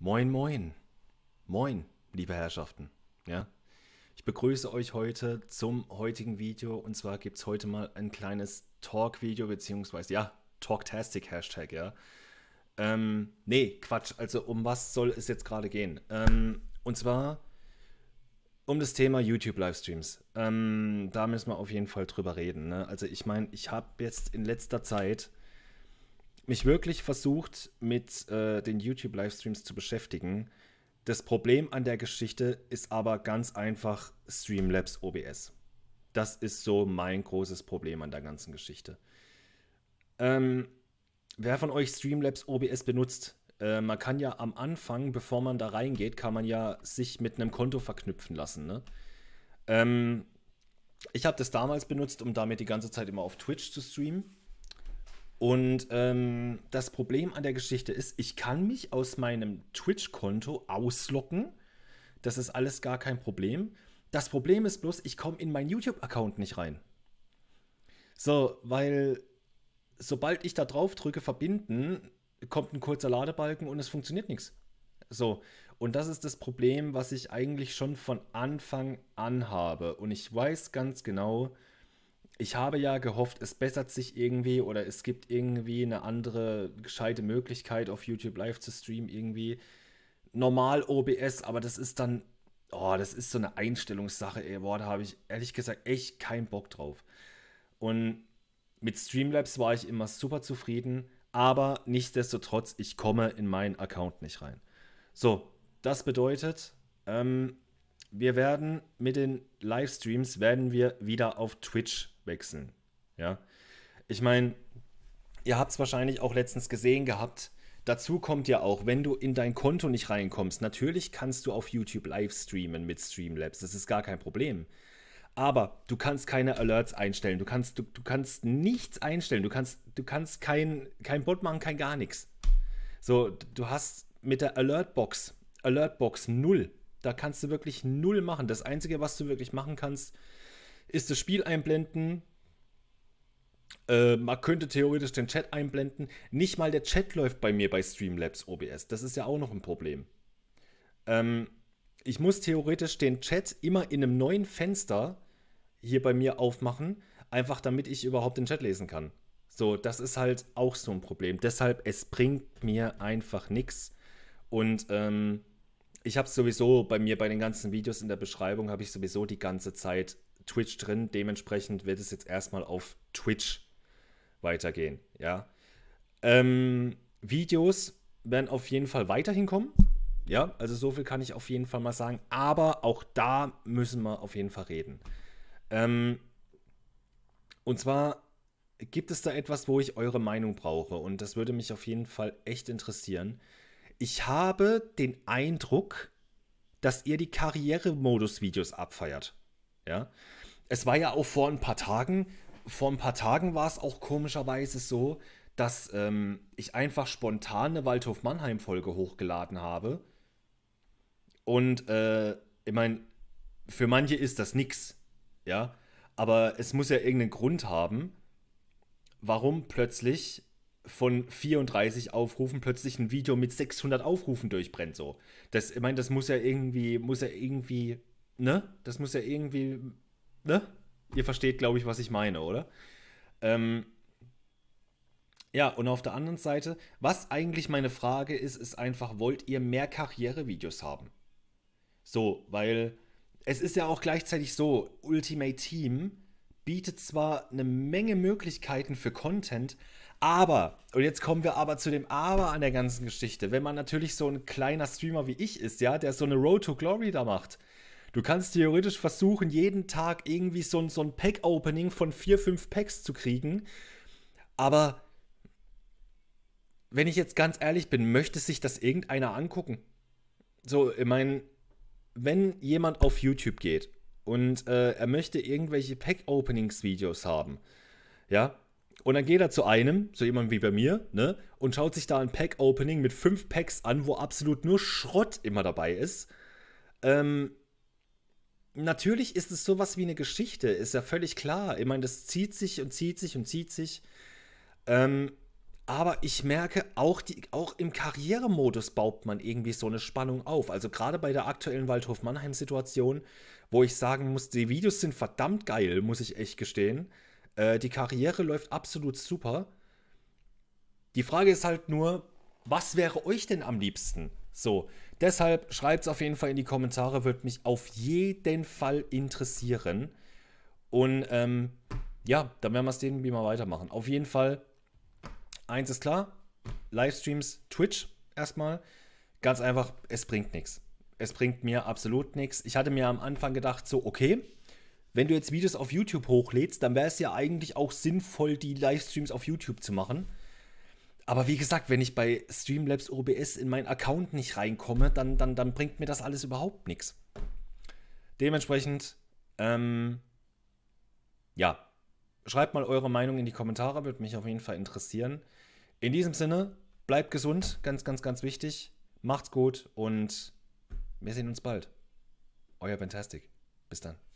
Moin, moin. Moin, liebe Herrschaften. Ja? Ich begrüße euch heute zum heutigen Video und zwar gibt es heute mal ein kleines Talk-Video, beziehungsweise, ja, Talktastic Hashtag, ja. Ähm, nee, Quatsch, also um was soll es jetzt gerade gehen? Ähm, und zwar um das Thema YouTube-Livestreams. Ähm, da müssen wir auf jeden Fall drüber reden. Ne? Also ich meine, ich habe jetzt in letzter Zeit mich wirklich versucht, mit äh, den YouTube-Livestreams zu beschäftigen. Das Problem an der Geschichte ist aber ganz einfach Streamlabs OBS. Das ist so mein großes Problem an der ganzen Geschichte. Ähm, wer von euch Streamlabs OBS benutzt, äh, man kann ja am Anfang, bevor man da reingeht, kann man ja sich mit einem Konto verknüpfen lassen. Ne? Ähm, ich habe das damals benutzt, um damit die ganze Zeit immer auf Twitch zu streamen. Und ähm, das Problem an der Geschichte ist, ich kann mich aus meinem Twitch-Konto auslocken. Das ist alles gar kein Problem. Das Problem ist bloß, ich komme in meinen YouTube-Account nicht rein. So, weil sobald ich da drauf drücke, verbinden, kommt ein kurzer Ladebalken und es funktioniert nichts. So, und das ist das Problem, was ich eigentlich schon von Anfang an habe. Und ich weiß ganz genau, ich habe ja gehofft, es bessert sich irgendwie oder es gibt irgendwie eine andere gescheite Möglichkeit, auf YouTube live zu streamen, irgendwie normal OBS, aber das ist dann, oh, das ist so eine Einstellungssache, ey, boah, da habe ich ehrlich gesagt echt keinen Bock drauf. Und mit Streamlabs war ich immer super zufrieden, aber nichtsdestotrotz, ich komme in meinen Account nicht rein. So, das bedeutet, ähm, wir werden mit den Livestreams werden wir wieder auf Twitch wechseln. Ja. Ich meine, ihr habt es wahrscheinlich auch letztens gesehen gehabt. Dazu kommt ja auch, wenn du in dein Konto nicht reinkommst, natürlich kannst du auf YouTube live streamen mit Streamlabs. Das ist gar kein Problem. Aber du kannst keine Alerts einstellen. Du kannst, du, du kannst nichts einstellen. Du kannst, du kannst kein, kein Bot machen, kein gar nichts. So, du hast mit der Alertbox, Alertbox 0 da kannst du wirklich null machen. Das Einzige, was du wirklich machen kannst, ist das Spiel einblenden. Äh, man könnte theoretisch den Chat einblenden. Nicht mal der Chat läuft bei mir bei Streamlabs OBS. Das ist ja auch noch ein Problem. Ähm, ich muss theoretisch den Chat immer in einem neuen Fenster hier bei mir aufmachen, einfach damit ich überhaupt den Chat lesen kann. So, das ist halt auch so ein Problem. Deshalb, es bringt mir einfach nichts. Und ähm, ich habe sowieso bei mir bei den ganzen Videos in der Beschreibung habe ich sowieso die ganze Zeit Twitch drin. Dementsprechend wird es jetzt erstmal auf Twitch weitergehen. Ja. Ähm, Videos werden auf jeden Fall weiterhin kommen. Ja, also so viel kann ich auf jeden Fall mal sagen. Aber auch da müssen wir auf jeden Fall reden. Ähm, und zwar gibt es da etwas, wo ich eure Meinung brauche. Und das würde mich auf jeden Fall echt interessieren ich habe den Eindruck, dass ihr die Karrieremodus-Videos abfeiert. Ja. Es war ja auch vor ein paar Tagen, vor ein paar Tagen war es auch komischerweise so, dass ähm, ich einfach spontan eine Waldhof Mannheim-Folge hochgeladen habe. Und äh, ich meine, für manche ist das nix. Ja. Aber es muss ja irgendeinen Grund haben, warum plötzlich von 34 Aufrufen plötzlich ein Video mit 600 Aufrufen durchbrennt so. Das ich meine, das muss ja irgendwie muss ja irgendwie, ne? Das muss ja irgendwie, ne? Ihr versteht, glaube ich, was ich meine, oder? Ähm ja, und auf der anderen Seite, was eigentlich meine Frage ist, ist einfach, wollt ihr mehr Karrierevideos haben? So, weil es ist ja auch gleichzeitig so, Ultimate Team bietet zwar eine Menge Möglichkeiten für Content, aber, und jetzt kommen wir aber zu dem Aber an der ganzen Geschichte. Wenn man natürlich so ein kleiner Streamer wie ich ist, ja, der so eine Road to Glory da macht, Du kannst theoretisch versuchen, jeden Tag irgendwie so, ein, so ein Pack-Opening von vier, fünf Packs zu kriegen. Aber wenn ich jetzt ganz ehrlich bin, möchte sich das irgendeiner angucken? So, ich meine, wenn jemand auf YouTube geht und äh, er möchte irgendwelche Pack-Openings-Videos haben, ja, und dann geht er zu einem, so jemand wie bei mir, ne, und schaut sich da ein Pack-Opening mit fünf Packs an, wo absolut nur Schrott immer dabei ist. Ähm, natürlich ist es sowas wie eine Geschichte, ist ja völlig klar. Ich meine, das zieht sich und zieht sich und zieht sich. Ähm, aber ich merke, auch, die, auch im Karrieremodus baut man irgendwie so eine Spannung auf. Also gerade bei der aktuellen Waldhof-Mannheim-Situation, wo ich sagen muss, die Videos sind verdammt geil, muss ich echt gestehen. Äh, die Karriere läuft absolut super. Die Frage ist halt nur, was wäre euch denn am liebsten? So, deshalb schreibt es auf jeden Fall in die Kommentare, würde mich auf jeden Fall interessieren. Und ähm, ja, dann werden wir es den wie mal weitermachen. Auf jeden Fall, eins ist klar, Livestreams, Twitch erstmal. Ganz einfach, es bringt nichts. Es bringt mir absolut nichts. Ich hatte mir am Anfang gedacht, so, okay, wenn du jetzt Videos auf YouTube hochlädst, dann wäre es ja eigentlich auch sinnvoll, die Livestreams auf YouTube zu machen. Aber wie gesagt, wenn ich bei Streamlabs OBS in meinen Account nicht reinkomme, dann, dann, dann bringt mir das alles überhaupt nichts. Dementsprechend, ähm, ja, schreibt mal eure Meinung in die Kommentare, würde mich auf jeden Fall interessieren. In diesem Sinne, bleibt gesund, ganz, ganz, ganz wichtig. Macht's gut und wir sehen uns bald. Euer Fantastic. Bis dann.